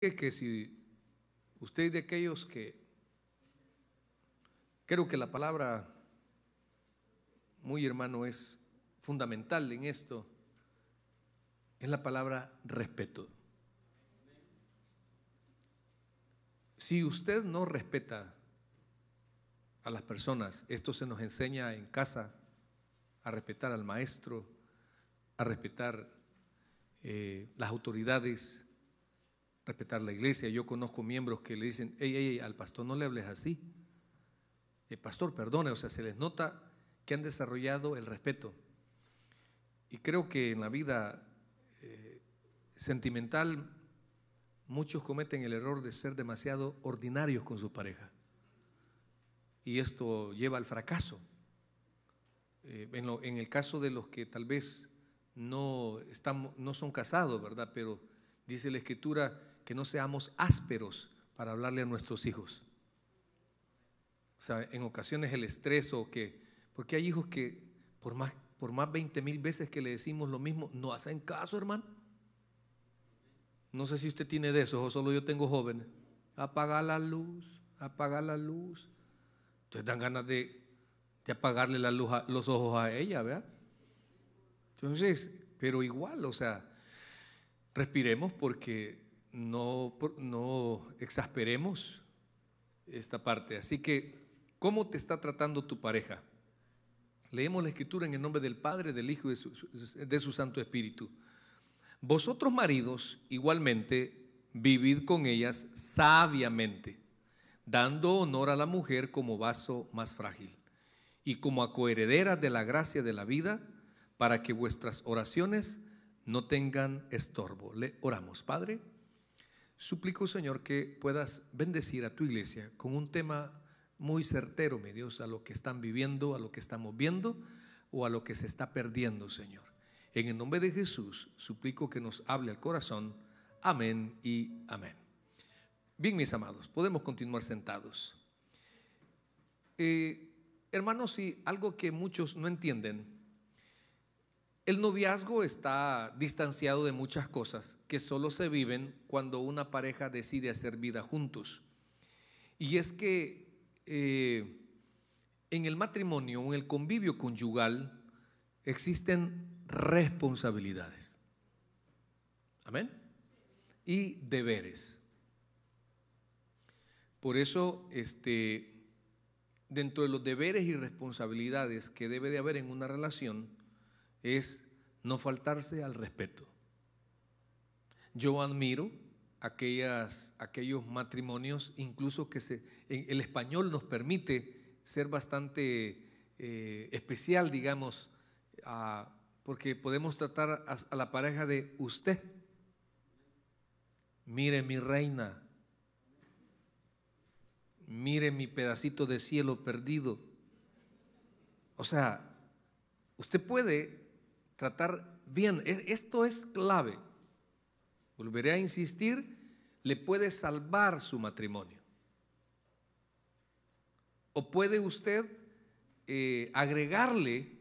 que si usted de aquellos que creo que la palabra muy hermano es fundamental en esto es la palabra respeto. Si usted no respeta a las personas, esto se nos enseña en casa a respetar al maestro, a respetar eh, las autoridades, respetar la iglesia. Yo conozco miembros que le dicen, ey, ey, al pastor no le hables así. El eh, pastor, perdone, o sea, se les nota que han desarrollado el respeto. Y creo que en la vida eh, sentimental muchos cometen el error de ser demasiado ordinarios con su pareja. Y esto lleva al fracaso. Eh, en, el caso de los que tal vez no, no son casados, ¿verdad? Pero dice la Escritura que no seamos ásperos para hablarle a nuestros hijos. O sea, en ocasiones el estrés o que, porque hay hijos que por más, por más 20 mil veces que le decimos lo mismo, no hacen caso, hermano. No sé si usted tiene de esos o solo yo tengo jóvenes. Apaga la luz, apaga la luz. Entonces dan ganas de, apagarle la luz los ojos a ella, ¿verdad? Entonces, pero igual, o sea, respiremos porque no, no exasperemos esta parte. Así que, ¿cómo te está tratando tu pareja? Leemos la escritura en el nombre del Padre, del Hijo y de su, Santo Espíritu. Vosotros maridos, igualmente, vivid con ellas sabiamente, dando honor a la mujer como vaso más frágil y como acoheredera de la gracia de la vida, para que vuestras oraciones no tengan estorbo. Le oramos, Padre. Suplico, Señor, que puedas bendecir a tu iglesia con un tema muy certero, mi Dios, a lo que están viviendo, a lo que estamos viendo o a lo que se está perdiendo, Señor. En el nombre de Jesús, suplico que nos hable al corazón. Amén y amén. Bien, mis amados, podemos continuar sentados. Eh, hermanos, y algo que muchos no entienden el noviazgo está distanciado de muchas cosas que solo se viven cuando una pareja decide hacer vida juntos. Y es que eh, en el matrimonio, en el convivio conyugal, existen responsabilidades. Amén. Y deberes. Por eso, este, dentro de los deberes y responsabilidades que debe de haber en una relación, es no faltarse al respeto. Yo admiro aquellas, aquellos matrimonios, incluso que se, el español nos permite ser bastante eh, especial, digamos, porque podemos tratar a la pareja de usted. Mire mi reina, mire mi pedacito de cielo perdido. O sea, usted puede tratar bien. E, esto es clave. Volveré a insistir, le puede salvar su matrimonio. O puede usted eh, agregarle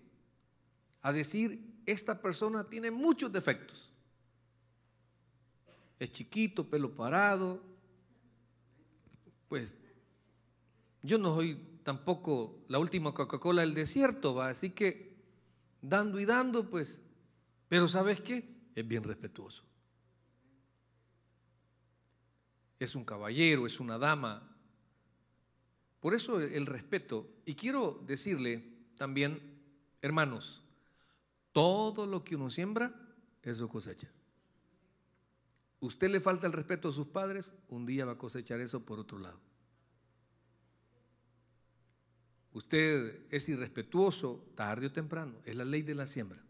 a decir, esta persona tiene muchos defectos. Es chiquito, pelo parado. Pues yo no soy tampoco la última Coca-Cola del desierto, va. Así que dando y dando, pues. Pero ¿sabes qué? Es bien respetuoso. Es un caballero, es una dama. Por eso el respeto. Y quiero decirle también, hermanos, todo lo que uno siembra, eso cosecha. Usted le falta el respeto a sus padres, un día va a cosechar eso por otro lado. usted es irrespetuoso, tarde o temprano, es la ley de la siembra.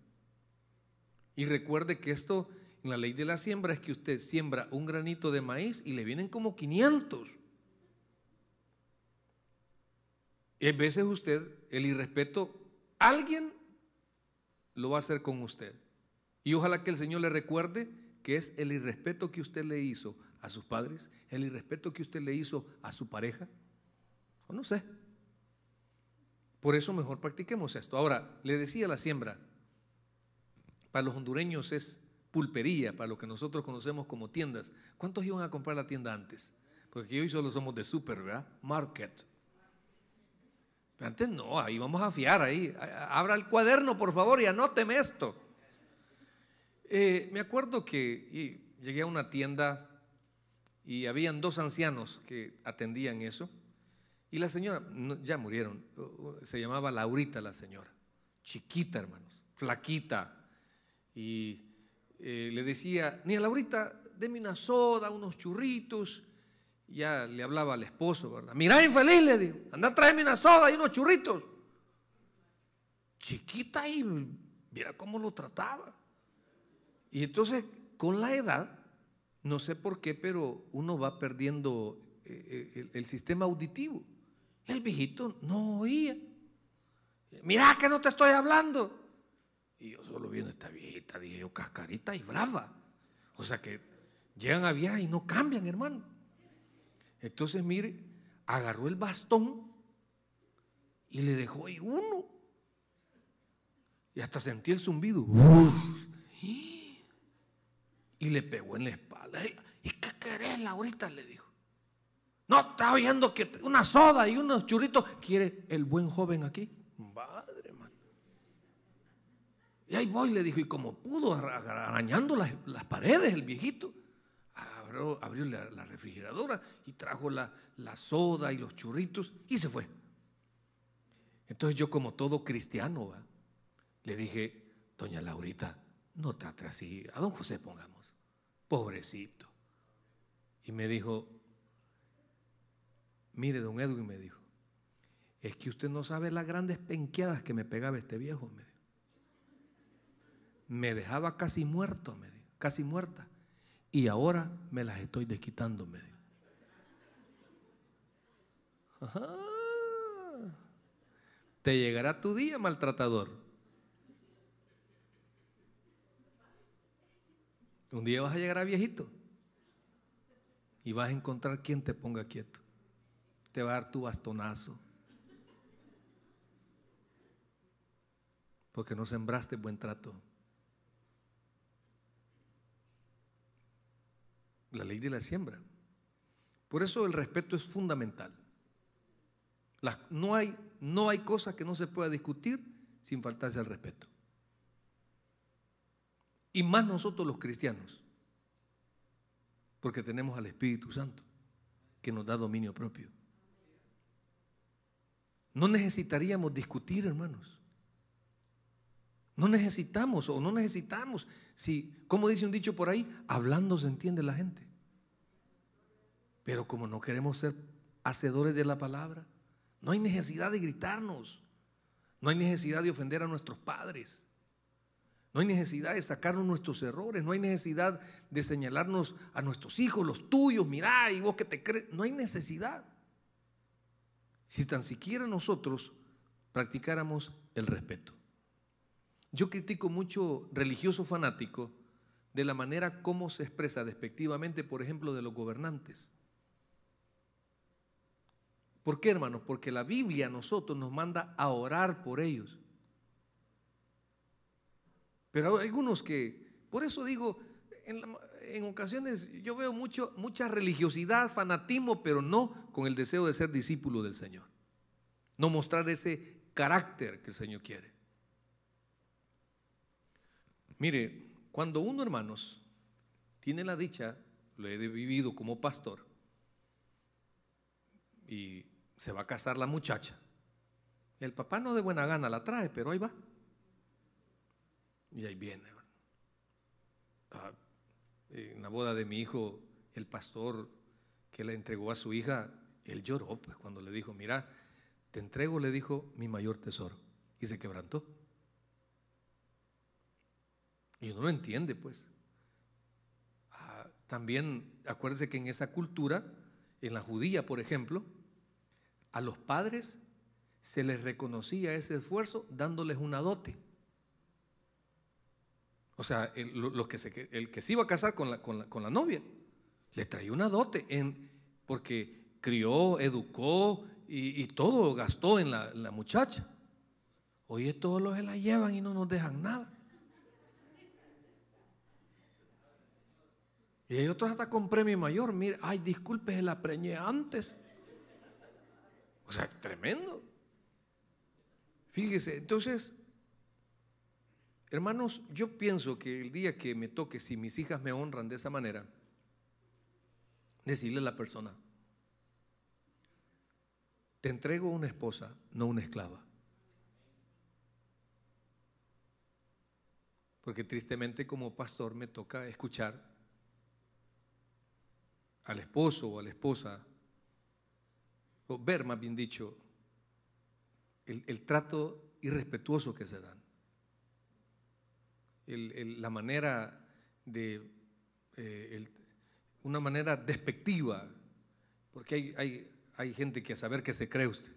Y recuerde que esto, en la ley de la siembra, es que usted siembra un granito de maíz y le vienen como 500. Y a veces usted, el irrespeto, alguien lo va a hacer con usted. Y ojalá que el Señor le recuerde que es el irrespeto que usted le hizo a sus padres, el irrespeto que usted le hizo a su pareja, o no sé, por eso mejor practiquemos esto. Ahora, le decía la siembra, para los hondureños es pulpería, para lo que nosotros conocemos como tiendas. ¿Cuántos iban a comprar la tienda antes? Porque hoy solo somos de super, ¿verdad? Market. Antes no, ahí vamos a fiar, ahí. Abra el cuaderno, por favor, y anóteme esto. Eh, me acuerdo que llegué a una tienda y habían dos ancianos que atendían eso. Y la señora, ya murieron, uh, uh, se llamaba Laurita la señora, chiquita hermanos, flaquita. Y eh, le decía, ni a Laurita, deme una soda, unos churritos. Ya le hablaba al esposo, ¿verdad? Mirá, infeliz, le digo, anda tráeme una soda y unos churritos. Chiquita y mira cómo lo trataba. Y entonces, con la edad, no sé por qué, pero uno va perdiendo eh, eh, el sistema auditivo. El viejito no oía. Mirá que no te estoy hablando. Y yo solo viendo a esta viejita, dije yo, cascarita y brava. O sea que llegan a viajar y no cambian, hermano. Entonces, mire, agarró el bastón y le dejó ahí uno. Y hasta sentí el zumbido. Y le pegó en la espalda. ¿Y qué querés, Laurita? Le dijo. No está viendo que una soda y unos churritos quiere el buen joven aquí. Madre mía. Y ahí voy, le dijo, y como pudo, arañando las, paredes, el viejito, abrió, la, refrigeradora y trajo la, soda y los churritos y se fue. Entonces yo como todo cristiano, ¿va? le dije, doña Laurita, no te así, a don José pongamos, pobrecito. Y me dijo, Mire, don Edwin me dijo, es que usted no sabe las grandes penqueadas que me pegaba este viejo, me Me dejaba casi muerto, me casi muerta. Y ahora me las estoy desquitando, me dijo. Te llegará tu día, maltratador. Un día vas a llegar a viejito y vas a encontrar quien te ponga quieto te va a dar tu bastonazo. Porque no sembraste buen trato. La ley de la siembra. Por eso el respeto es fundamental. no, hay, no hay cosa que no se pueda discutir sin faltarse al respeto. Y más nosotros los cristianos, porque tenemos al Espíritu Santo, que nos da dominio propio. No necesitaríamos discutir, hermanos. No necesitamos o no necesitamos. Si, como dice un dicho por ahí, hablando se entiende la gente. Pero como no queremos ser hacedores de la palabra, no hay necesidad de gritarnos. No hay necesidad de ofender a nuestros padres. No hay necesidad de sacarnos nuestros errores. No hay necesidad de señalarnos a nuestros hijos, los tuyos, mira y vos que te crees. No hay necesidad si tan siquiera nosotros practicáramos el respeto. Yo critico mucho religioso fanático de la manera como se expresa despectivamente, por ejemplo, de los gobernantes. ¿Por qué, hermanos? Porque la Biblia a nosotros nos manda a orar por ellos. Pero hay algunos que, por eso digo, en la, en ocasiones yo veo mucho, mucha religiosidad, fanatismo, pero no con el deseo de ser discípulo del Señor. No mostrar ese carácter que el Señor quiere. Mire, cuando uno, hermanos, tiene la dicha, lo he vivido como pastor, y se va a casar la muchacha, el papá no de buena gana la trae, pero ahí va. Y ahí viene. Ah, en la boda de mi hijo, el pastor que le entregó a su hija, él lloró pues cuando le dijo, mira, te entrego, le dijo, mi mayor tesoro. Y se quebrantó. Y uno lo entiende, pues. Ah, también, acuérdese que en esa cultura, en la judía, por ejemplo, a los padres se les reconocía ese esfuerzo dándoles una dote. O sea, el, que se, el que iba a casar con la, novia, le traía una dote, en, porque crió, educó y, todo gastó en la, muchacha. Oye, todos los que la llevan y no nos dejan nada. Y hay otros hasta con premio mayor. Mira, ay, disculpe, la preñé antes. O sea, tremendo. Fíjese, entonces Hermanos, yo pienso que el día que me toque, si mis hijas me honran de esa manera, decirle a la persona, te entrego una esposa, no una esclava. Porque tristemente como pastor me toca escuchar al esposo o a la esposa, o ver más bien dicho, el, el trato irrespetuoso que se dan la manera de, eh, una manera despectiva, porque hay, hay, hay, gente que a saber que se cree usted.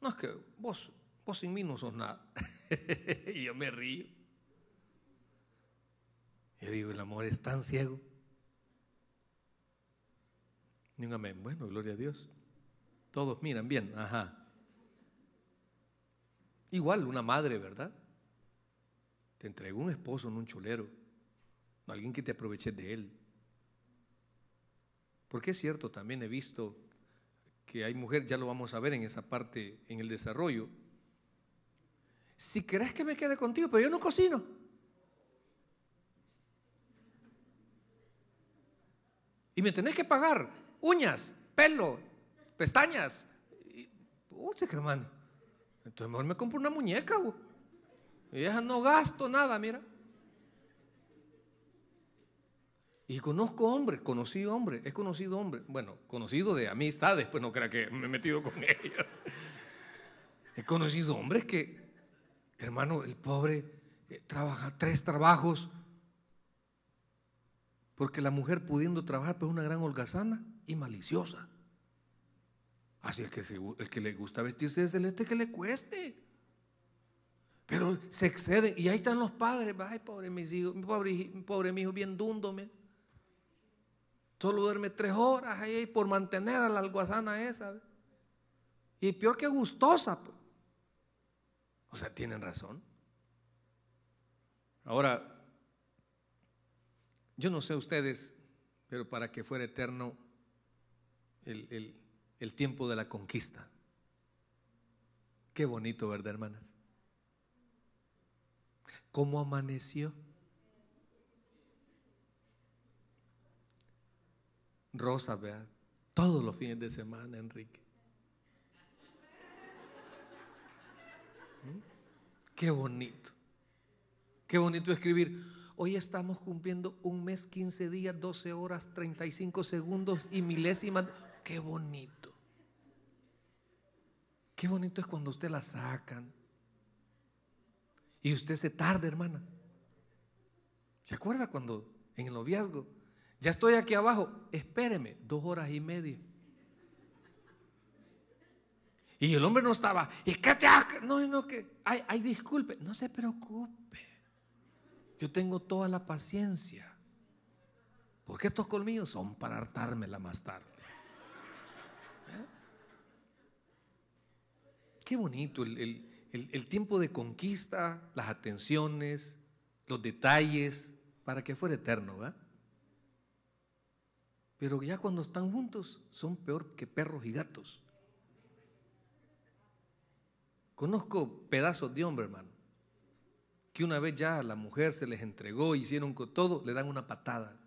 No es que vos, vos sin mí no sos nada. y yo me río. Yo digo, el amor es tan ciego. Ni un amén. Bueno, gloria a Dios. Todos miran bien, ajá. Igual una madre, ¿verdad? Te entregó un esposo, en un chulero, no alguien que te aproveche de él. Porque es cierto, también he visto que hay mujer, ya lo vamos a ver en esa parte, en el desarrollo. Si crees que me quede contigo, pero yo no cocino. Y me tenés que pagar uñas, pelo, pestañas. Uy, hermano. Entonces mejor me compro una muñeca. Y ya no gasto nada, mira. Y conozco hombres, conocí hombres, he conocido hombres, bueno, conocido de amistades, pues no crea que me he metido con ellos. He conocido hombres que, hermano, el pobre eh, trabaja tres trabajos, porque la mujer pudiendo trabajar, pues es una gran holgazana y maliciosa. Así el que, el que le gusta vestirse es el este que le cueste. Pero se exceden. Y ahí están los padres. Ay, pobre mis hijos, mi pobre, pobre mi hijo, bien dúndome. Solo duerme tres horas ahí por mantener a la alguazana esa. Y peor que gustosa. Pues. O sea, tienen razón. Ahora, yo no sé ustedes, pero para que fuera eterno el, el tiempo de la conquista. Qué bonito, ¿verdad, hermanas? ¿Cómo amaneció? Rosa, vea, Todos los fines de semana, Enrique. ¿Mm? Qué bonito. Qué bonito escribir. Hoy estamos cumpliendo un mes, 15 días, 12 horas, 35 segundos y milésimas. Qué bonito. Qué bonito es cuando usted la sacan y usted se tarda, hermana. ¿Se acuerda cuando en el noviazgo? Ya estoy aquí abajo, espéreme, dos horas y media. Y el hombre no estaba, y que te no, no, que, ay, disculpe, no se preocupe. Yo tengo toda la paciencia. Porque estos colmillos son para hartármela más tarde. ¿Eh? Qué bonito el el, tiempo de conquista, las atenciones, los detalles, para que fuera eterno, ¿verdad? Pero ya cuando están juntos son peor que perros y gatos. Conozco pedazos de hombre, hermano, que una vez ya la mujer se les entregó, hicieron todo, le dan una patada.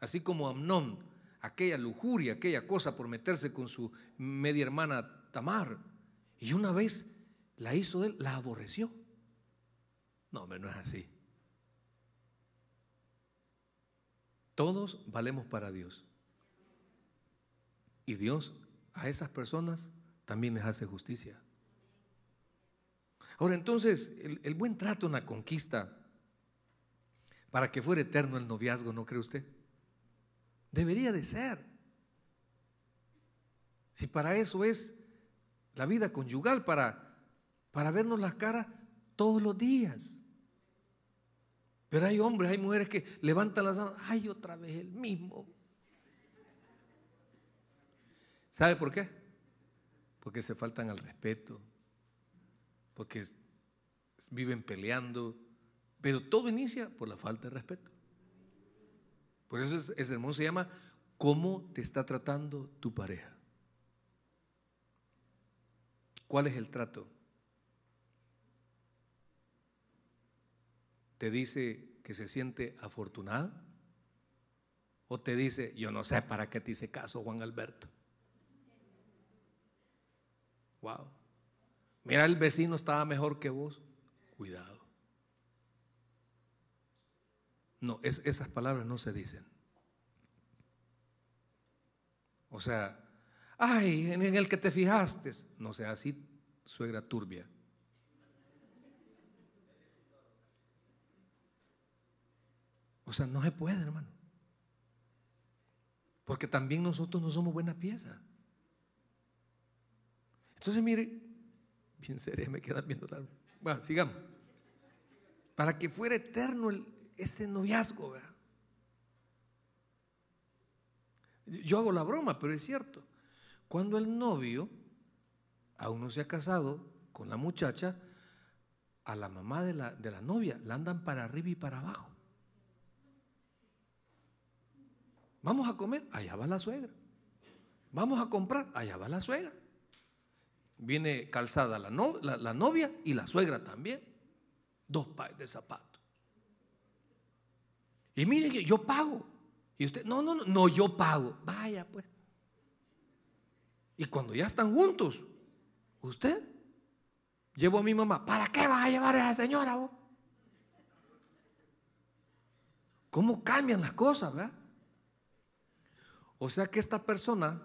Así como Amnón, aquella lujuria, aquella cosa por meterse con su media hermana Tamar y una vez la hizo de él, la aborreció. No, hombre, no es así. Todos valemos para Dios. Y Dios a esas personas también les hace justicia. Ahora entonces, el, el buen trato en la conquista, para que fuera eterno el noviazgo, ¿no cree usted? Debería de ser. Si para eso es la vida conyugal, para, para vernos las caras todos los días. Pero hay hombres, hay mujeres que levantan las manos, ay, otra vez el mismo. ¿Sabe por qué? Porque se faltan al respeto, porque viven peleando, pero todo inicia por la falta de respeto. Por eso ese sermón se llama ¿Cómo te está tratando tu pareja? ¿Cuál es el trato? ¿Te dice que se siente afortunado? ¿O te dice, yo no sé para qué te hice caso, Juan Alberto? Wow. Mira, el vecino estaba mejor que vos. Cuidado. No, esas palabras no se dicen. O sea, Ay, en el que te fijaste. No sea así, suegra turbia. O sea, no se puede, hermano. Porque también nosotros no somos buena pieza. Entonces, mire, bien sería me quedan viendo la. Bueno, sigamos. Para que fuera eterno el, ese noviazgo, Yo hago la broma, pero es cierto. Cuando el novio aún no se ha casado con la muchacha, a la mamá de la, novia la andan para arriba y para abajo. Vamos a comer, allá va la suegra. Vamos a comprar, allá va la suegra. Viene calzada la, la, novia y la suegra también. Dos pares de zapatos. Y mire yo pago. Y usted, no, no, no, yo pago. Vaya pues. Y cuando ya están juntos, usted llevó a mi mamá, ¿para qué vas a llevar a esa señora vos? ¿Cómo cambian las cosas, verdad? O sea que esta persona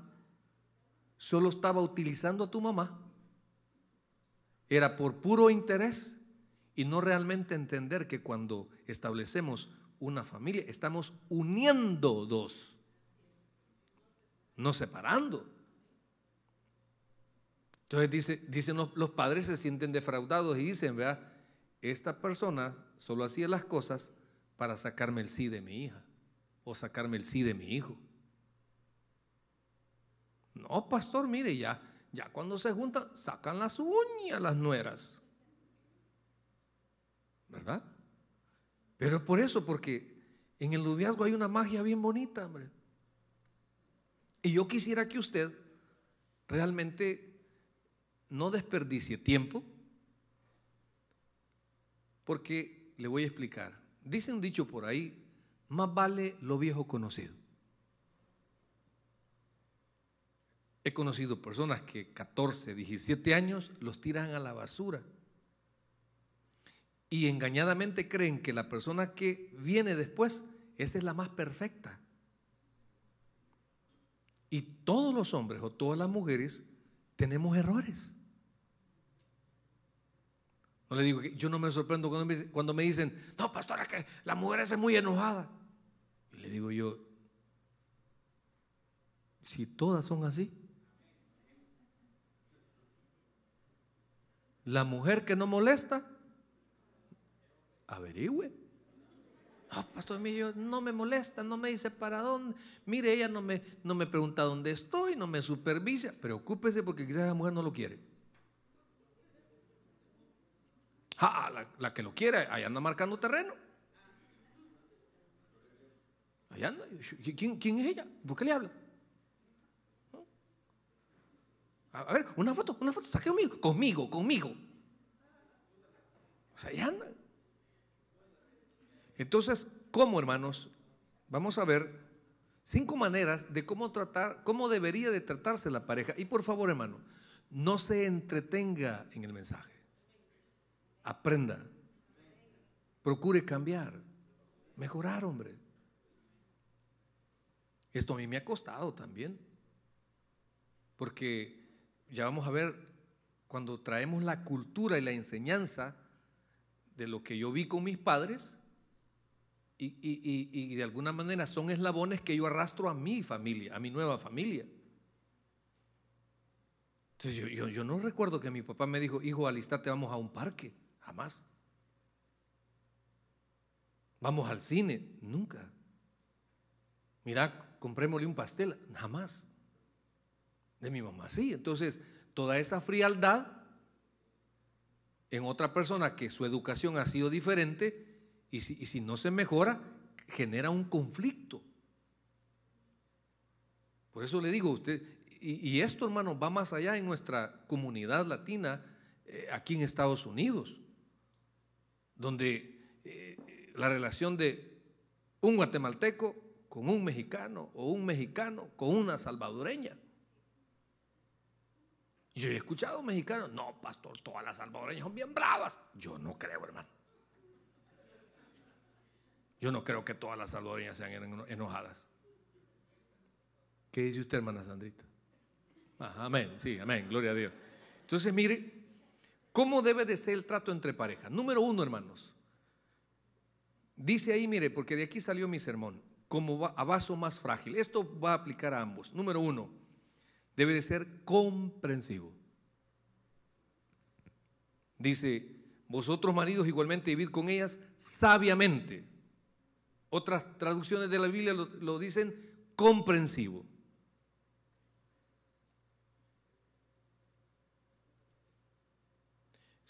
solo estaba utilizando a tu mamá. Era por puro interés y no realmente entender que cuando establecemos una familia estamos uniendo dos, no separando. Entonces dice, dicen los, padres se sienten defraudados y dicen, vea, esta persona solo hacía las cosas para sacarme el sí de mi hija o sacarme el sí de mi hijo. No, pastor, mire, ya, ya cuando se juntan, sacan las uñas las nueras. ¿Verdad? Pero es por eso, porque en el noviazgo hay una magia bien bonita, hombre. Y yo quisiera que usted realmente no desperdicie tiempo, porque le voy a explicar. Dice un dicho por ahí, más vale lo viejo conocido. He conocido personas que 14, 17 años los tiran a la basura y engañadamente creen que la persona que viene después, esa es la más perfecta. Y todos los hombres o todas las mujeres tenemos errores. No le digo yo no me sorprendo cuando me, dicen, cuando me dicen, no, pastora, que la mujer es muy enojada. Y le digo yo, si todas son así, la mujer que no molesta, averigüe. No, pastor, mío no me molesta, no me dice para dónde. Mire, ella no me, no me pregunta dónde estoy, no me supervisa. Preocúpese porque quizás la mujer no lo quiere. la, que lo quiera, ahí anda marcando terreno. Ahí anda. ¿Quién, es ella? ¿Por qué le habla? A ver, una foto, una foto, saque conmigo, conmigo, conmigo. O pues sea, ahí anda. Entonces, ¿cómo, hermanos? Vamos a ver cinco maneras de cómo tratar, cómo debería de tratarse la pareja. Y por favor, hermano, no se entretenga en el mensaje. Aprenda. Procure cambiar. Mejorar, hombre. Esto a mí me ha costado también. Porque ya vamos a ver, cuando traemos la cultura y la enseñanza de lo que yo vi con mis padres, y, de alguna manera son eslabones que yo arrastro a mi familia, a mi nueva familia. Entonces yo, yo no recuerdo que mi papá me dijo, hijo, alistate, vamos a un parque. Jamás. Vamos al cine, nunca. Mira, comprémosle un pastel, jamás. De mi mamá, sí. Entonces, toda esa frialdad en otra persona que su educación ha sido diferente y si, no se mejora, genera un conflicto. Por eso le digo a usted, y, esto hermano va más allá en nuestra comunidad latina, eh, aquí en Estados Unidos donde eh, la relación de un guatemalteco con un mexicano o un mexicano con una salvadoreña. Yo he escuchado mexicanos, no, pastor, todas las salvadoreñas son bien bravas. Yo no creo, hermano. Yo no creo que todas las salvadoreñas sean enojadas. ¿Qué dice usted, hermana Sandrita? amén, sí, amén, gloria a Dios. Entonces, mire, ¿Cómo debe de ser el trato entre parejas? Número uno, hermanos. Dice ahí, mire, porque de aquí salió mi sermón, como a vaso más frágil. Esto va a aplicar a ambos. Número uno, debe de ser comprensivo. Dice, vosotros maridos igualmente vivir con ellas sabiamente. Otras traducciones de la Biblia lo, lo dicen comprensivo.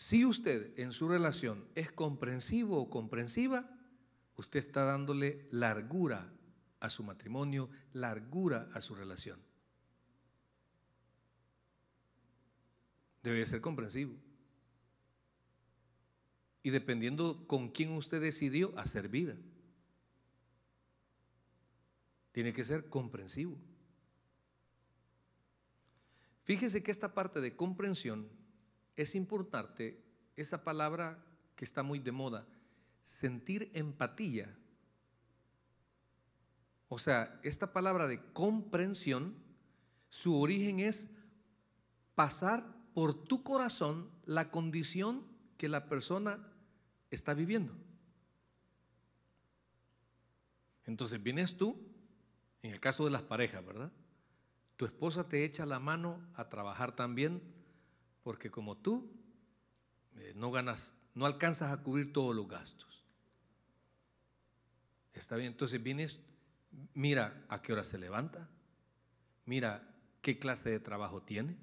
Si usted en su relación es comprensivo o comprensiva, usted está dándole largura a su matrimonio, largura a su relación. Debe ser comprensivo. Y dependiendo con quién usted decidió hacer vida, tiene que ser comprensivo. Fíjese que esta parte de comprensión es importante esa palabra que está muy de moda, sentir empatía. O sea, esta palabra de comprensión, su origen es pasar por tu corazón la condición que la persona está viviendo. Entonces vienes tú, en el caso de las parejas, ¿verdad? Tu esposa te echa la mano a trabajar también porque como tú eh, no ganas, no alcanzas a cubrir todos los gastos. Está bien, entonces vienes, mira a qué hora se levanta, mira qué clase de trabajo tiene.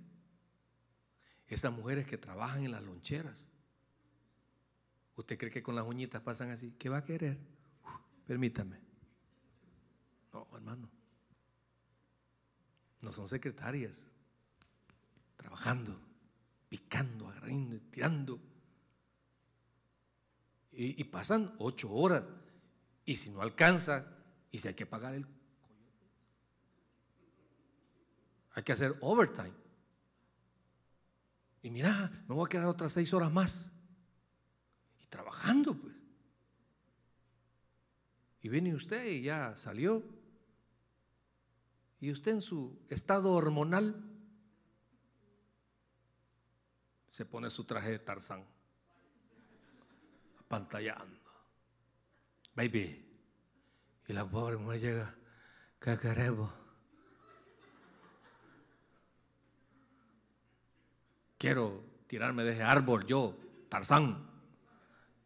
Estas mujeres que trabajan en las loncheras, ¿usted cree que con las uñitas pasan así? ¿Qué va a querer? permítame. No, hermano. No son secretarias, trabajando picando, agarrando, tirando. Y, pasan ocho horas. Y si no alcanza, y si hay que pagar el... Hay que hacer overtime. Y mira, me voy a quedar otras seis horas más. Y trabajando, pues. Y viene usted y ya salió. Y usted en su estado hormonal se pone su traje de Tarzán, pantallando. Baby. Y la pobre mujer llega, ¿qué queremos? Quiero tirarme de ese árbol yo, Tarzán.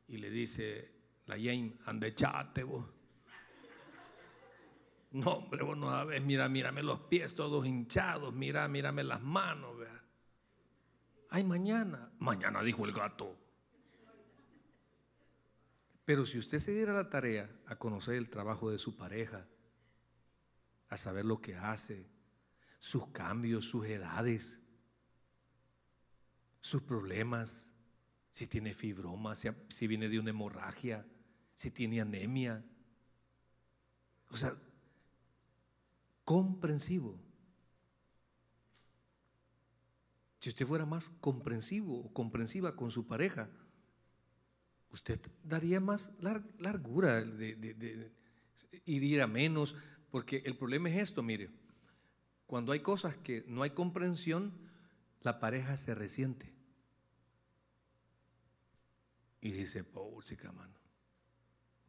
Y le dice la Jane, andechate vos. No, hombre, vos no sabes, mira, mírame los pies todos hinchados, mira, mírame las manos, ay, mañana, mañana dijo el gato. Pero si usted se diera la tarea a conocer el trabajo de su pareja, a saber lo que hace, sus cambios, sus edades, sus problemas, si tiene fibroma, si viene de una hemorragia, si tiene anemia. O sea, comprensivo. Si usted fuera más comprensivo o comprensiva con su pareja, usted daría más largura, de, ir a menos, porque el problema es esto, mire, cuando hay cosas que no hay comprensión, la pareja se resiente. Y dice, pobrecita mano,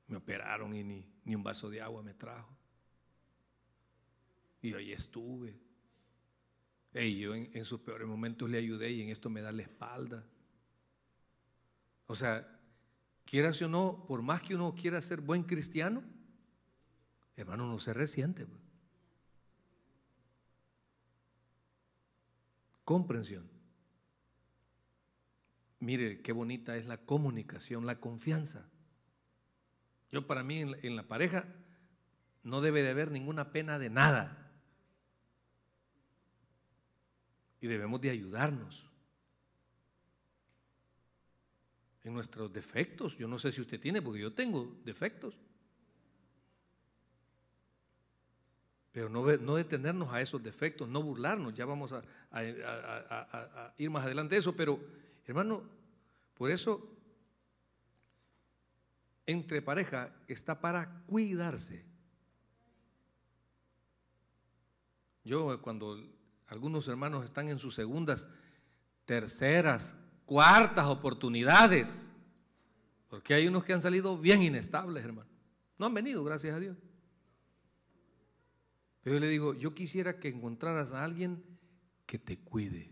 me operaron y ni, un vaso de agua me trajo. Y ahí estuve y yo en, sus peores momentos le ayudé y en esto me da la espalda. O sea, quieras o no, por más que uno quiera ser buen cristiano, hermano, no se resiente. Pues. Comprensión. Mire qué bonita es la comunicación, la confianza. Yo para mí en la pareja no debe de haber ninguna pena de nada. y debemos de ayudarnos. En nuestros defectos, yo no sé si usted tiene, porque yo tengo defectos. Pero no, no detenernos a esos defectos, no burlarnos, ya vamos a, a ir más adelante de eso, pero hermano, por eso entre pareja está para cuidarse. Yo cuando algunos hermanos están en sus segundas, terceras, cuartas oportunidades. Porque hay unos que han salido bien inestables, hermano. No han venido, gracias a Dios. Pero yo le digo, yo quisiera que encontraras a alguien que te cuide.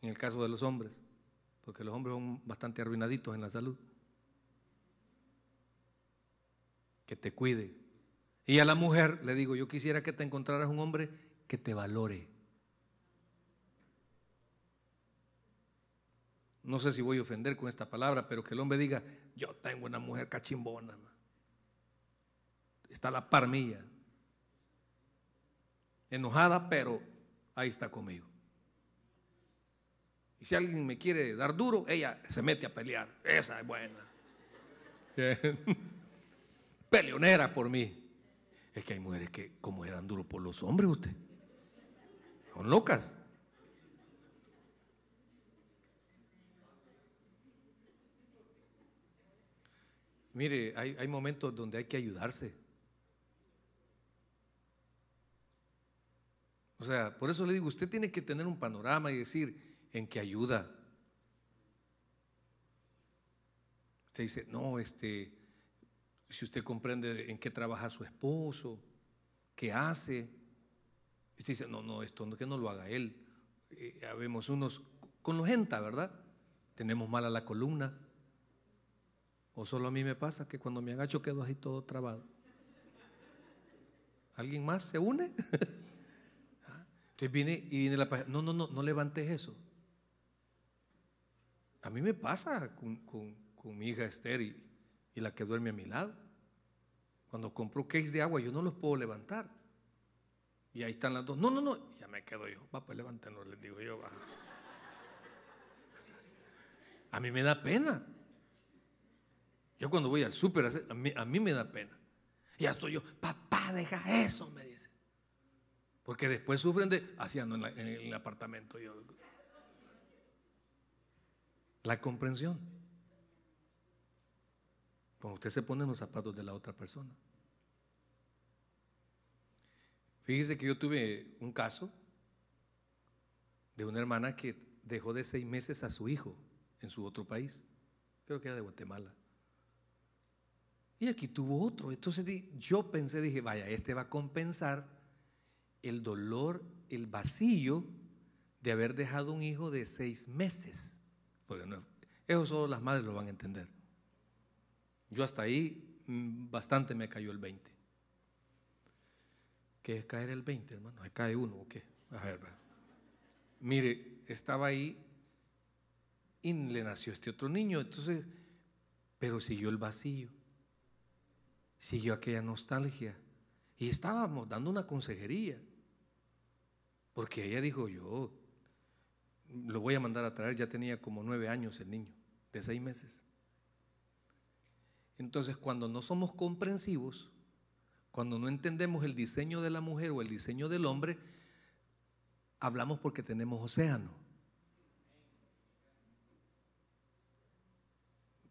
En el caso de los hombres, porque los hombres son bastante arruinaditos en la salud. Que te cuide. Y a la mujer le digo, yo quisiera que te encontraras un hombre que te valore. No sé si voy a ofender con esta palabra, pero que el hombre diga, yo tengo una mujer cachimbona. Está la parmilla, Enojada, pero ahí está conmigo. Y si alguien me quiere dar duro, ella se mete a pelear. Esa es buena. Peleonera por mí. Es que hay mujeres que como eran duro por los hombres usted. Son locas. Mire, hay, momentos donde hay que ayudarse. O sea, por eso le digo, usted tiene que tener un panorama y decir, ¿en qué ayuda? Usted dice, no, este, si usted comprende en qué trabaja su esposo, qué hace, y usted dice, no, no, esto no, que no lo haga él. Eh, habemos unos con gente, ¿verdad? Tenemos mal a la columna. O solo a mí me pasa que cuando me agacho quedo así todo trabado. ¿Alguien más se une? Ah, entonces viene y viene la no, no, no, no levantes eso. A mí me pasa con, mi hija Esther y, la que duerme a mi lado. Cuando compro cakes de agua, yo no los puedo levantar. Y ahí están las dos. No, no, no. Ya me quedo yo. papá pues levántenos, les digo yo. A mí me da pena. Yo cuando voy al súper, a mí, a mí me da pena. ya estoy yo, papá, deja eso, me dice. Porque después sufren de, así ando en, el apartamento yo. La comprensión. Cuando usted se pone en los zapatos de la otra persona. Fíjese que yo tuve un caso de una hermana que dejó de seis meses a su hijo en su otro país, creo que era de Guatemala. Y aquí tuvo otro. Entonces yo pensé, dije, vaya, este va a compensar el dolor, el vacío de haber dejado un hijo de seis meses. eso solo las madres lo van a entender. Yo hasta ahí mm, bastante me cayó el 20 que es caer el 20, hermano? ahí cae uno o qué? A ver, Mire, estaba ahí y le nació este otro niño, entonces, pero siguió el vacío, siguió aquella nostalgia. Y estábamos dando una consejería, porque ella dijo, yo lo voy a mandar a traer, ya tenía como nueve años el niño, de seis meses. Entonces, cuando no somos comprensivos, cuando no entendemos el diseño de la mujer o el diseño del hombre, hablamos porque tenemos océano.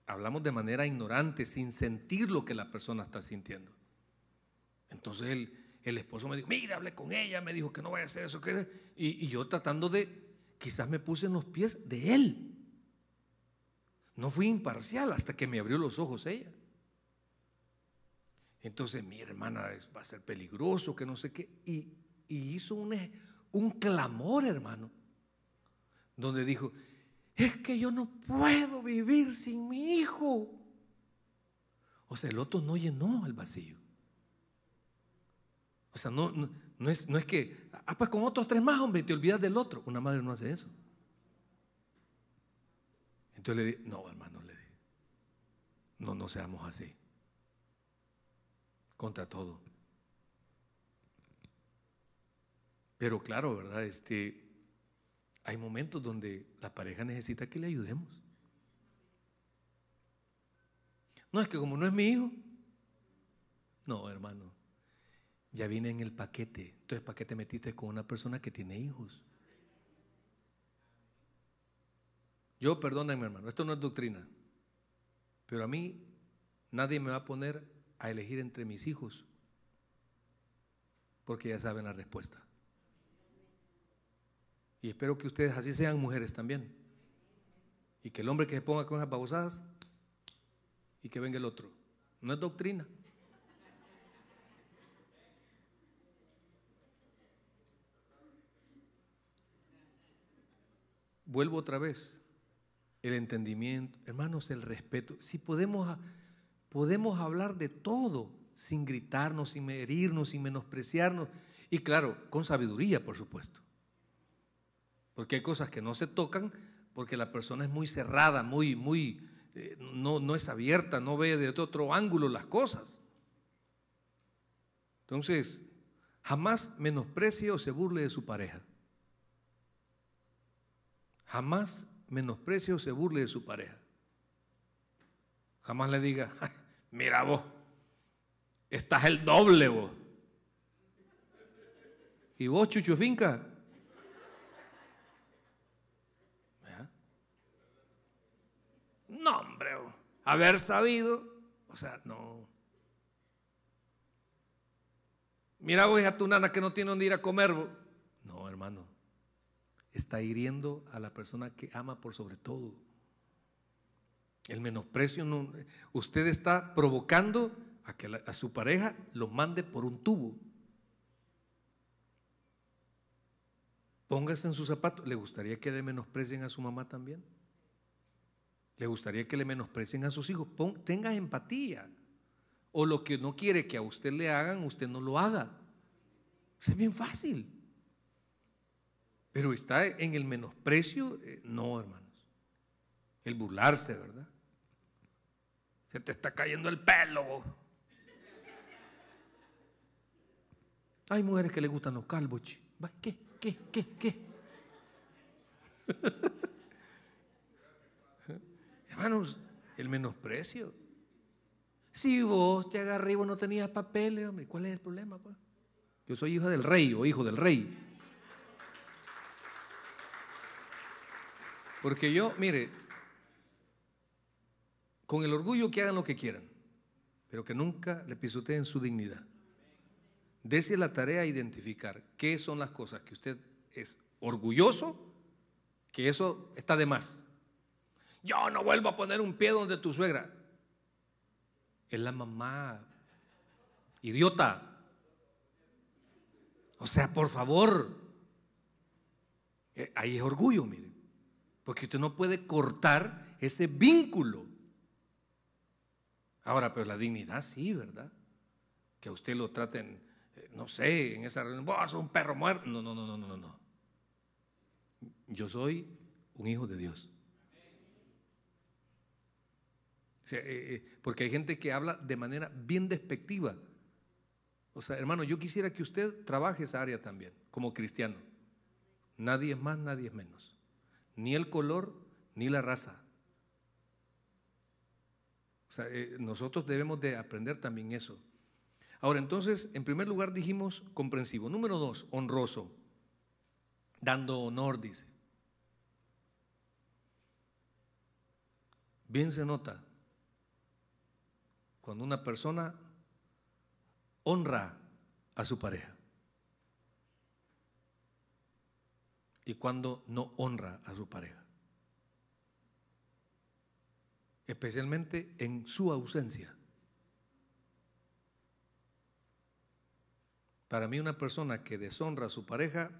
Hablamos de manera ignorante, sin sentir lo que la persona está sintiendo. Entonces el, el esposo me dijo, mira, hablé con ella, me dijo que no vaya a hacer eso. Que... y yo tratando de, quizás me puse en los pies de él. No fui imparcial hasta que me abrió los ojos ella. Entonces mi hermana va a ser peligroso, que no sé qué. Y, hizo e, un, clamor, hermano, donde dijo, es que yo no puedo vivir sin mi hijo. O sea, el otro no llenó el vacío. O sea, no, no, es, no es que, ah, pues con otros tres más, hombre, te olvidas del otro. Una madre no hace eso. Entonces le dije, no, hermano, le dije, no, no seamos así contra todo. Pero claro, ¿verdad? Este, hay momentos donde la pareja necesita que le ayudemos. No, es que como no es mi hijo. No, hermano. Ya viene en el paquete. Entonces, ¿para qué te metiste con una persona que tiene hijos? Yo, perdónenme, hermano, esto no es doctrina. Pero a mí nadie me va a poner a elegir entre mis hijos, porque ya saben la respuesta. Y espero que ustedes así sean mujeres también. Y que el hombre que se ponga con esas babosadas y que venga el otro. No es doctrina. Vuelvo otra vez. El entendimiento, hermanos, el respeto. Si podemos Podemos hablar de todo sin gritarnos, sin herirnos, sin menospreciarnos. Y claro, con sabiduría, por supuesto. Porque hay cosas que no se tocan porque la persona es muy cerrada, muy, muy, eh, no, no es abierta, no ve de otro ángulo las cosas. Entonces, jamás menosprecie o se burle de su pareja. Jamás menosprecie o se burle de su pareja. Jamás le diga, mira vos, estás el doble vos. ¿Y vos, chuchufinca? No, hombre, haber sabido, o sea, no. Mira vos a tu nana que no tiene dónde ir a comer. No, hermano, está hiriendo a la persona que ama por sobre todo. El menosprecio, usted está provocando a que a su pareja lo mande por un tubo. Póngase en sus zapatos. ¿Le gustaría que le menosprecien a su mamá también? ¿Le gustaría que le menosprecien a sus hijos? tenga empatía. O lo que no quiere que a usted le hagan, usted no lo haga. es bien fácil. Pero está en el menosprecio, eh, no, hermanos. El burlarse, ¿verdad? te está cayendo el pelo. Hay mujeres que le gustan los calvos. ¿Qué? ¿Qué? ¿Qué? ¿Qué? Hermanos, el menosprecio. Si vos te agarré vos no tenías papeles, hombre, ¿cuál es el problema? Pues? Yo soy hija del rey o hijo del rey. Porque yo, mire, con el orgullo que hagan lo que quieran, pero que nunca le pisoteen su dignidad. Dese la tarea a identificar qué son las cosas que usted es orgulloso, que eso está de más. Yo no vuelvo a poner un pie donde tu suegra. Es la mamá. Idiota. O sea, por favor. Eh, ahí es orgullo, miren. Porque usted no puede cortar ese vínculo Ahora, pero la dignidad sí, ¿verdad? Que a usted lo traten, eh, no sé, en esa reunión, vos un perro muerto. No, no, no, no, no, no. Yo soy un hijo de Dios. Eh, eh, porque hay gente que habla de manera bien despectiva. O sea, hermano, yo quisiera que usted trabaje esa área también, como cristiano. Nadie es más, nadie es menos. Ni el color, ni la raza. O sea, eh, nosotros debemos de aprender también eso. Ahora, entonces, en primer lugar dijimos comprensivo. Número dos, honroso. Dando honor, dice. Bien se nota cuando una persona honra a su pareja y cuando no honra a su pareja especialmente en su ausencia. Para mí una persona que deshonra a su pareja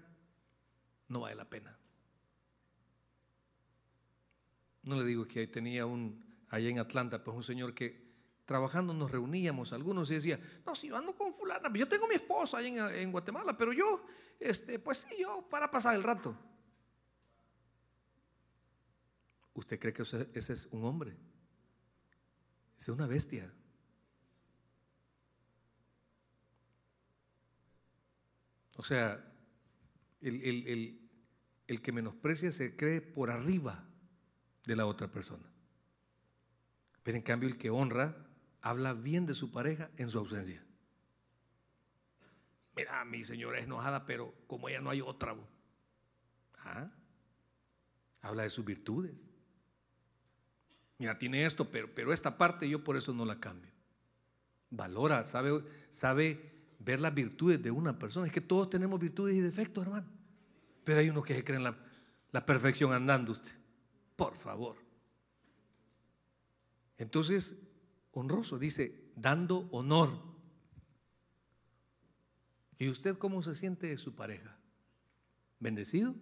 no vale la pena. No le digo que ahí tenía un, allá en Atlanta, pues un señor que trabajando nos reuníamos, algunos y decía, no, si yo ando con fulana, yo tengo mi esposa ahí en, en, Guatemala, pero yo, este, pues sí, yo para pasar el rato. ¿Usted cree que ese es un hombre? es una bestia. O sea, el, que menosprecia se cree por arriba de la otra persona. Pero en cambio el que honra habla bien de su pareja en su ausencia. Mira, mi señora es enojada, pero como ella no hay otra. Ah, habla de sus virtudes. Mira, tiene esto, pero, pero esta parte yo por eso no la cambio. Valora, sabe, sabe ver las virtudes de una persona. Es que todos tenemos virtudes y defectos, hermano. Pero hay unos que se creen la, la perfección andando usted. Por favor. Entonces, honroso, dice, dando honor. ¿Y usted cómo se siente de su pareja? ¿Bendecido?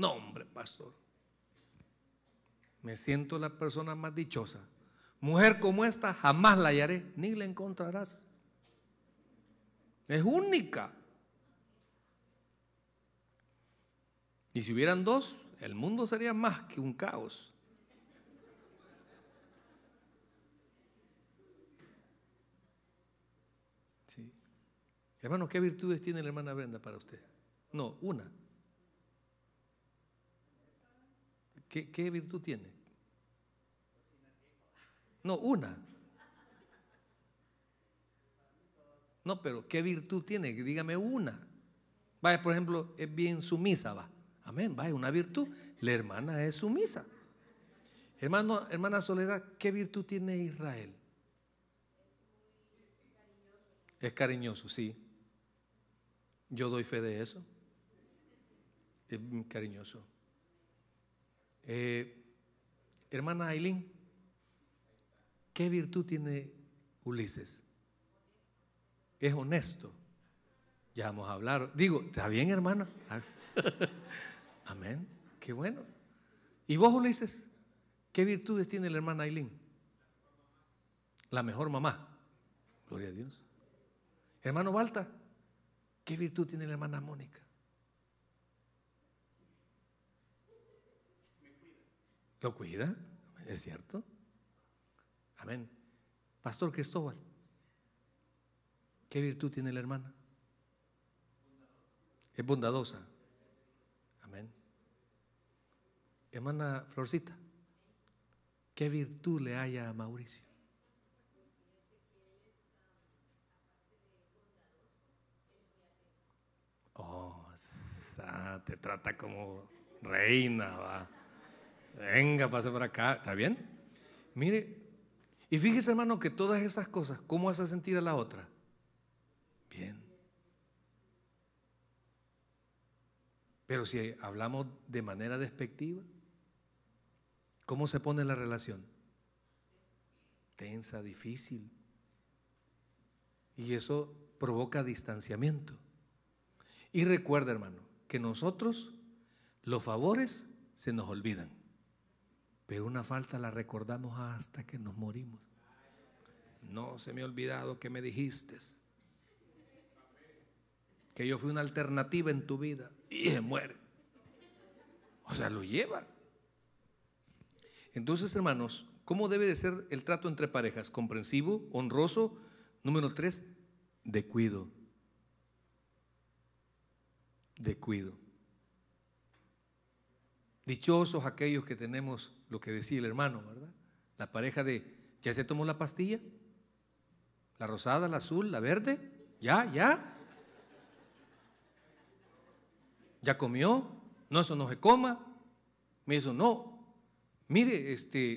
No, hombre, pastor. Me siento la persona más dichosa. Mujer como esta jamás la hallaré, ni la encontrarás. Es única. Y si hubieran dos, el mundo sería más que un caos. Sí. Hermano, ¿qué virtudes tiene la hermana Brenda para usted? No, una. ¿Qué, virtud tiene? No, una. No, pero ¿qué virtud tiene? Dígame una. Vaya, por ejemplo, es bien sumisa, va. Amén, vaya, una virtud. La hermana es sumisa. Hermano, hermana Soledad, ¿qué virtud tiene Israel? Es cariñoso, sí. Yo doy fe de eso. Es cariñoso. Eh, hermana Aileen, ¿qué virtud tiene Ulises? Es honesto. Ya vamos a hablar. Digo, ¿está bien, hermana? Ah. Amén. Qué bueno. ¿Y vos, Ulises? ¿Qué virtudes tiene la hermana Aileen? La mejor mamá. Gloria a Dios. Hermano Balta, ¿qué virtud tiene la hermana Mónica? lo cuida, es cierto. Amén. Pastor Cristóbal, ¿qué virtud tiene la hermana? Es bondadosa. Amén. Hermana Florcita, ¿qué virtud le haya a Mauricio? Oh, te trata como reina, va. Venga, pasa por acá. ¿Está bien? Mire, y fíjese hermano que todas esas cosas, ¿cómo hace sentir a la otra? Bien. Pero si hablamos de manera despectiva, ¿cómo se pone la relación? Tensa, difícil. Y eso provoca distanciamiento. Y recuerda, hermano, que nosotros los favores se nos olvidan. Pero una falta la recordamos hasta que nos morimos. No se me ha olvidado que me dijiste que yo fui una alternativa en tu vida y se muere. O sea, lo lleva. Entonces, hermanos, ¿cómo debe de ser el trato entre parejas? Comprensivo, honroso. Número tres, de cuido. De cuido. Dichosos aquellos que tenemos lo que decía el hermano, ¿verdad? La pareja de, ¿ya se tomó la pastilla? ¿La rosada, la azul, la verde? ¿Ya, ya? ¿Ya comió? No, eso no se coma. Me dijo no, mire, este,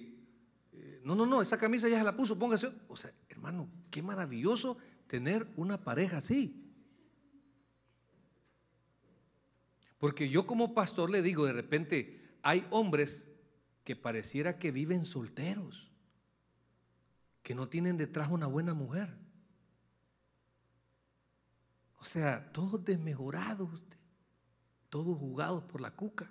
eh, no, no, no, esa camisa ya se la puso, póngase. O sea, hermano, qué maravilloso tener una pareja así. Porque yo como pastor le digo de repente, hay hombres que pareciera que viven solteros, que no tienen detrás una buena mujer. O sea, todos desmejorados, usted, todos jugados por la cuca.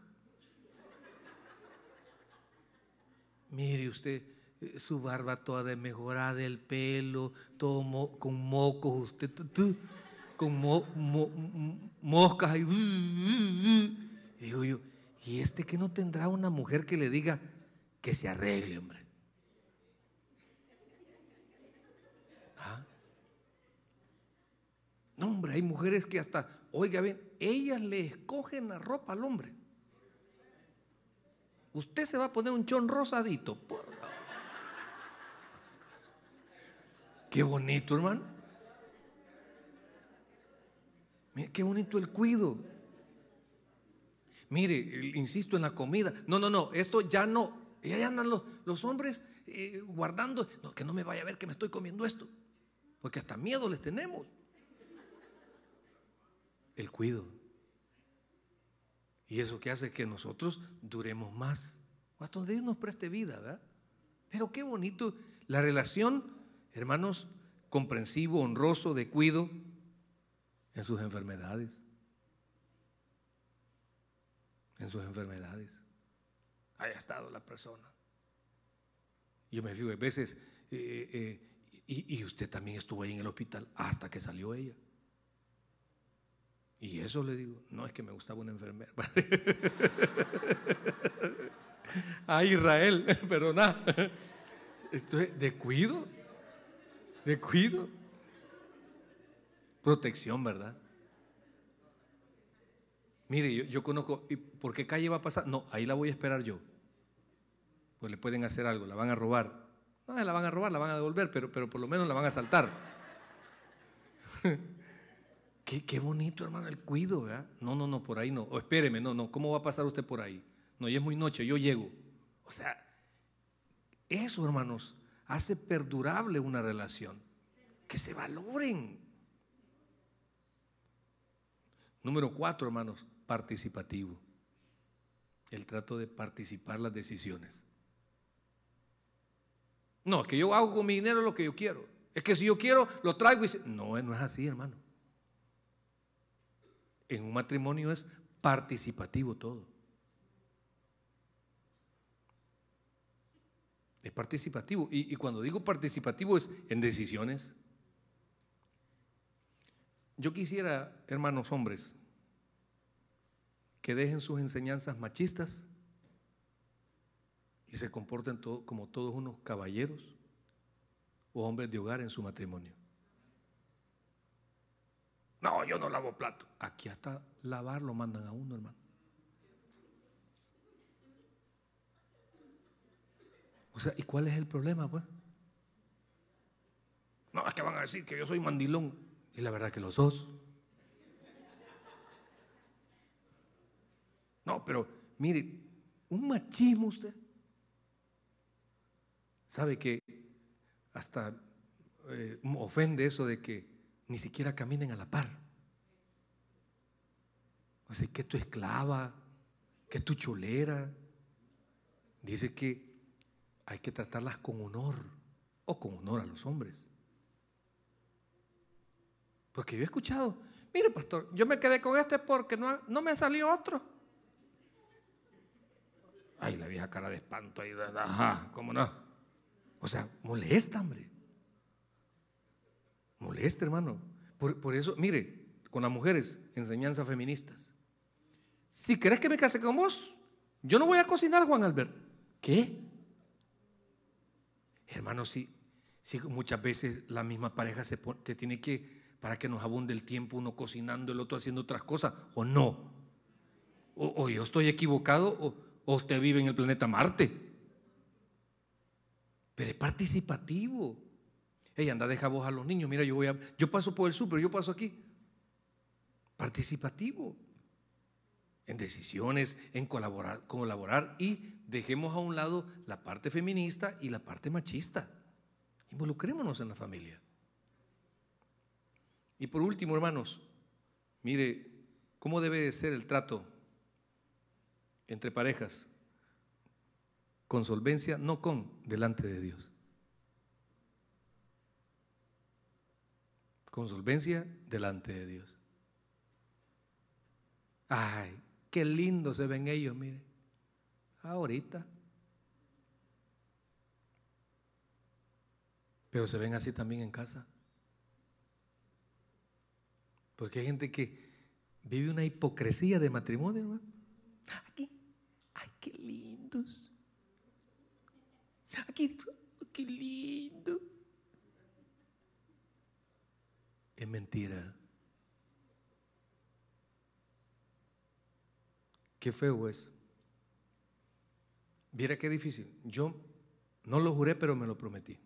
Mire usted, eh, su barba toda desmejorada, el pelo, todo con mocos, usted, con moscas ahí. Digo yo, ¿y este que no tendrá una mujer que le diga que se arregle, hombre? ¿Ah? No, hombre, hay mujeres que hasta, oiga bien, ellas le escogen la ropa al hombre. Usted se va a poner un chon rosadito. Qué bonito, hermano. Mira, qué bonito el cuido mire, insisto en la comida. No, no, no, esto ya no. Y ahí andan los, hombres eh, guardando, no, que no me vaya a ver que me estoy comiendo esto. Porque hasta miedo les tenemos. El cuido. Y eso que hace que nosotros duremos más. Hasta Dios nos preste vida, ¿verdad? Pero qué bonito la relación, hermanos, comprensivo, honroso, de cuido en sus enfermedades en sus enfermedades. Haya estado la persona. Yo me fijo, a veces, eh, eh, eh, y, usted también estuvo ahí en el hospital hasta que salió ella. Y eso le digo, no es que me gustaba una enfermera. a ah, Israel, perdona. Esto es de cuido, de cuido. Protección, ¿verdad? Mire, yo, conozco, y ¿por qué calle va a pasar? No, ahí la voy a esperar yo. Pues le pueden hacer algo, la van a robar. No, la van a robar, la van a devolver, pero, pero por lo menos la van a saltar. qué, bonito, hermano, el cuido, ¿verdad? No, no, no, por ahí no. O espéreme, no, no, ¿cómo va a pasar usted por ahí? No, y es muy noche, yo llego. O sea, eso, hermanos, hace perdurable una relación. Que se valoren. Número cuatro, hermanos, participativo el trato de participar las decisiones. No, es que yo hago con mi dinero lo que yo quiero. Es que si yo quiero, lo traigo y... No, no es así, hermano. En un matrimonio es participativo todo. Es participativo. y, cuando digo participativo es en decisiones. Yo quisiera, hermanos hombres, que dejen sus enseñanzas machistas y se comporten como todos unos caballeros o hombres de hogar en su matrimonio. No, yo no lavo plato. Aquí hasta lavar lo mandan a uno, hermano. O sea, ¿y cuál es el problema, pues? No, es que van a decir que yo soy mandilón. Y la verdad que lo sos. No, pero mire, un machismo usted. ¿Sabe que hasta eh, ofende eso de que ni siquiera caminen a la par? O sea, que tu esclava, que tu cholera. Dice que hay que tratarlas con honor o con honor a los hombres. Porque yo he escuchado, mire pastor, yo me quedé con este porque no, no me salió otro. Ay, la vieja cara de espanto ahí, ajá, ¿cómo no? O sea, molesta, hombre. Molesta, hermano. Por, eso, mire, con las mujeres, enseñanza feministas. Si crees que me case con vos, yo no voy a cocinar, Juan Albert. ¿Qué? Hermano, si muchas veces la misma pareja se te tiene que, para que nos abunde el tiempo, uno cocinando, el otro haciendo otras cosas, o no. o yo estoy equivocado, o, o usted vive en el planeta Marte. Pero es participativo. Ella anda, deja voz a los niños. Mira, yo voy a, yo paso por el pero yo paso aquí. Participativo. En decisiones, en colaborar, colaborar y dejemos a un lado la parte feminista y la parte machista. Involucrémonos en la familia. Y por último, hermanos, mire, ¿cómo debe de ser el trato entre parejas, con solvencia, no con, delante de Dios. Con solvencia, delante de Dios. Ay, qué lindo se ven ellos, mire. Ahorita. Pero se ven así también en casa. Porque hay gente que vive una hipocresía de matrimonio, hermano. Aquí, qué lindos. Aquí, qué lindo. Es mentira. Qué feo es. Viera qué difícil. Yo no lo juré, pero me lo prometí.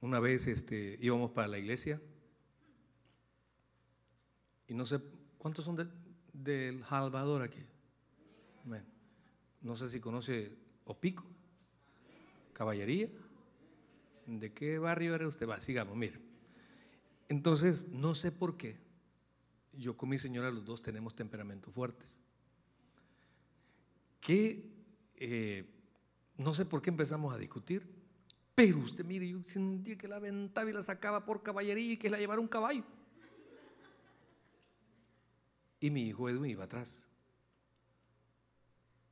Una vez este, íbamos para la iglesia y no sé cuántos son del Salvador aquí. No sé si conoce Opico, Caballería. ¿De qué barrio era usted? Va, sigamos, mire. Entonces, no sé por qué. Yo con mi señora los dos tenemos temperamentos fuertes. Que eh, no sé por qué empezamos a discutir. Pero usted, mire, yo sentí que la ventaba y la sacaba por caballería y que la llevara un caballo. Y mi hijo Edwin iba atrás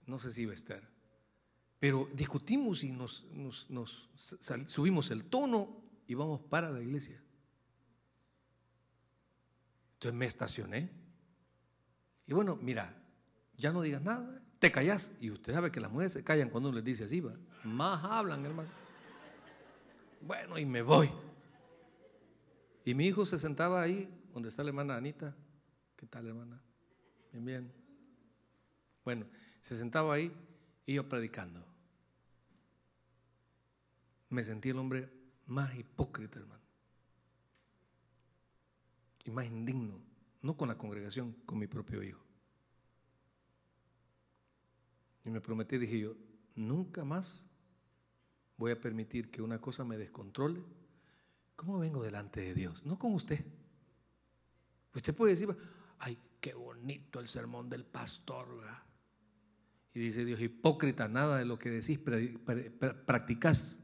no sé si iba a estar, pero discutimos y nos, subimos el tono y vamos para la iglesia. Entonces me estacioné. Y bueno, mira, ya no digas nada, te callas. Y usted sabe que las mujeres se callan cuando uno les dice así, va. Más hablan, hermano. Bueno, y me voy. Y mi hijo se sentaba ahí, donde está la hermana Anita. ¿Qué tal, hermana? Bien, bien. Bueno, se sentaba ahí y yo predicando. Me sentí el hombre más hipócrita, hermano. Y más indigno, no con la congregación, con mi propio hijo. Y me prometí, dije yo, nunca más voy a permitir que una cosa me descontrole. ¿Cómo vengo delante de Dios? No con usted. Usted puede decir, ay, qué bonito el sermón del pastor, y dice Dios, hipócrita, nada de lo que decís practicás.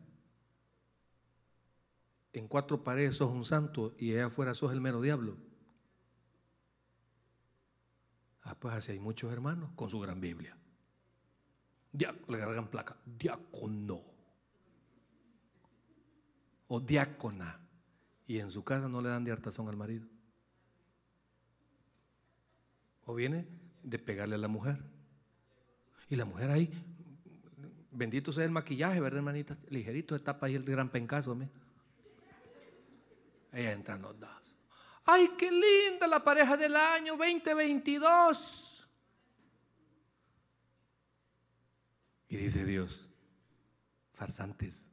En cuatro paredes sos un santo y allá afuera sos el mero diablo. Ah, pues así hay muchos hermanos con su gran Biblia. le cargan placa, diácono o diácona. Y en su casa no le dan de hartazón al marido. O viene de pegarle a la mujer. Y la mujer ahí, bendito sea el maquillaje, ¿verdad, hermanita? Ligerito está tapa ahí el gran pencazo. Mira. Ella entran los dos. ¡Ay, qué linda la pareja del año 2022! Y dice Dios, farsantes,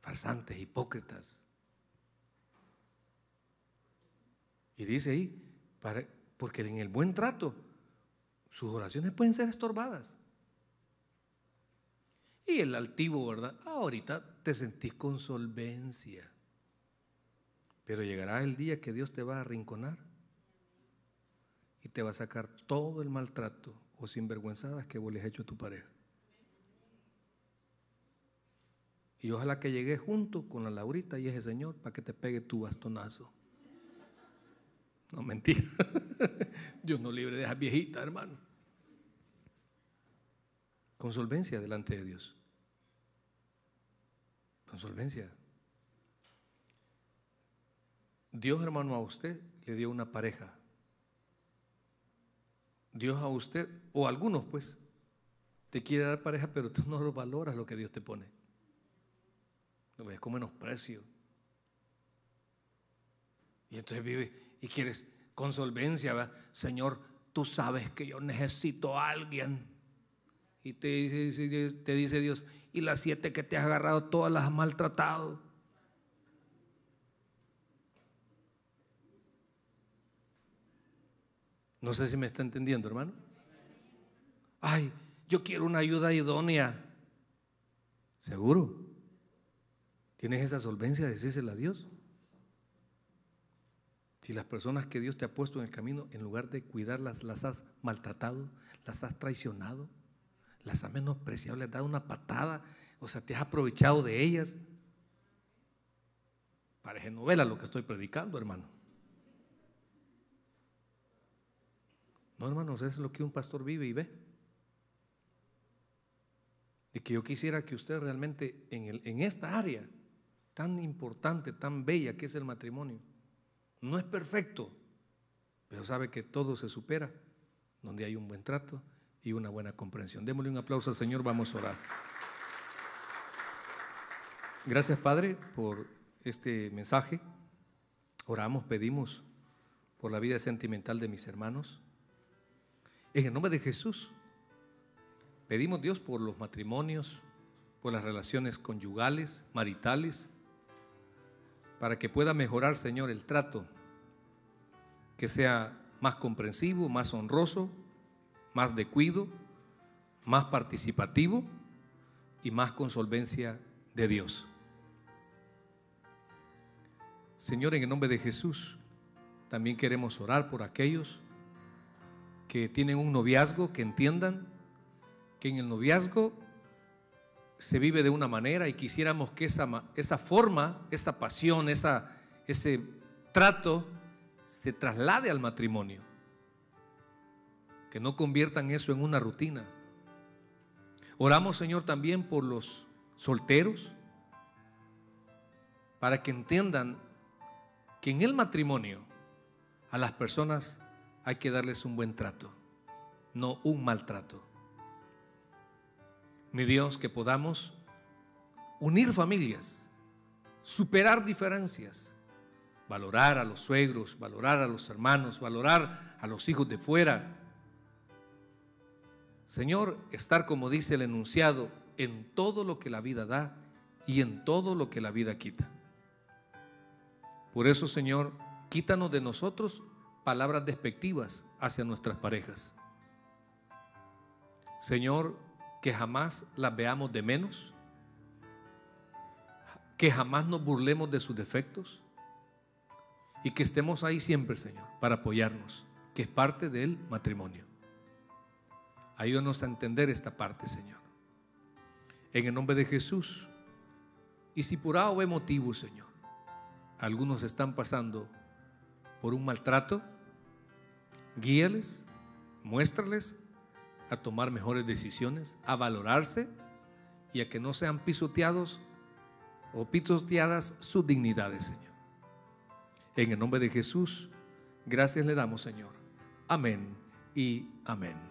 farsantes, hipócritas. Y dice ahí, porque en el buen trato sus oraciones pueden ser estorbadas. Y el altivo, ¿verdad? Ahorita te sentís con solvencia. Pero llegará el día que Dios te va a arrinconar y te va a sacar todo el maltrato o sinvergüenzadas que vos le has hecho a tu pareja. Y ojalá que llegue junto con la Laurita y ese señor para que te pegue tu bastonazo. No, mentira. Dios no libre de esas viejitas, hermano con delante de Dios. Con Dios, hermano, a usted le dio una pareja. Dios a usted, o algunos pues, te quiere dar pareja, pero tú no lo valoras lo que Dios te pone. Lo ves con menosprecio. Y entonces vive y quieres con solvencia, Señor, tú sabes que yo necesito a alguien. Y te dice, te dice Dios, y las siete que te has agarrado, todas las has maltratado. No sé si me está entendiendo, hermano. Ay, yo quiero una ayuda idónea. Seguro. ¿Tienes esa solvencia de decírsela a Dios? Si las personas que Dios te ha puesto en el camino, en lugar de cuidarlas, las has maltratado, las has traicionado, las has menospreciado, le has dado una patada, o sea, te has aprovechado de ellas. Parece novela lo que estoy predicando, hermano. No, hermanos, es lo que un pastor vive y ve. Y que yo quisiera que usted realmente en, el, en esta área tan importante, tan bella que es el matrimonio, no es perfecto, pero sabe que todo se supera donde hay un buen trato, y una buena comprensión. Démosle un aplauso al Señor, vamos a orar. Gracias Padre por este mensaje. Oramos, pedimos por la vida sentimental de mis hermanos. En el nombre de Jesús, pedimos Dios por los matrimonios, por las relaciones conyugales, maritales, para que pueda mejorar, Señor, el trato, que sea más comprensivo, más honroso, más de cuido, más participativo y más con solvencia de Dios. Señor, en el nombre de Jesús, también queremos orar por aquellos que tienen un noviazgo, que entiendan que en el noviazgo se vive de una manera y quisiéramos que esa, esa forma, esa pasión, esa, ese trato se traslade al matrimonio no conviertan eso en una rutina. Oramos, Señor, también por los solteros, para que entiendan que en el matrimonio a las personas hay que darles un buen trato, no un maltrato. Mi Dios, que podamos unir familias, superar diferencias, valorar a los suegros, valorar a los hermanos, valorar a los hijos de fuera, Señor, estar como dice el enunciado, en todo lo que la vida da y en todo lo que la vida quita. Por eso, Señor, quítanos de nosotros palabras despectivas hacia nuestras parejas. Señor, que jamás las veamos de menos, que jamás nos burlemos de sus defectos y que estemos ahí siempre, Señor, para apoyarnos, que es parte del matrimonio. Ayúdanos a entender esta parte, Señor. En el nombre de Jesús. Y si por A o B Señor, algunos están pasando por un maltrato, guíales, muéstrales a tomar mejores decisiones, a valorarse y a que no sean pisoteados o pisoteadas sus dignidades, Señor. En el nombre de Jesús, gracias le damos, Señor. Amén y amén.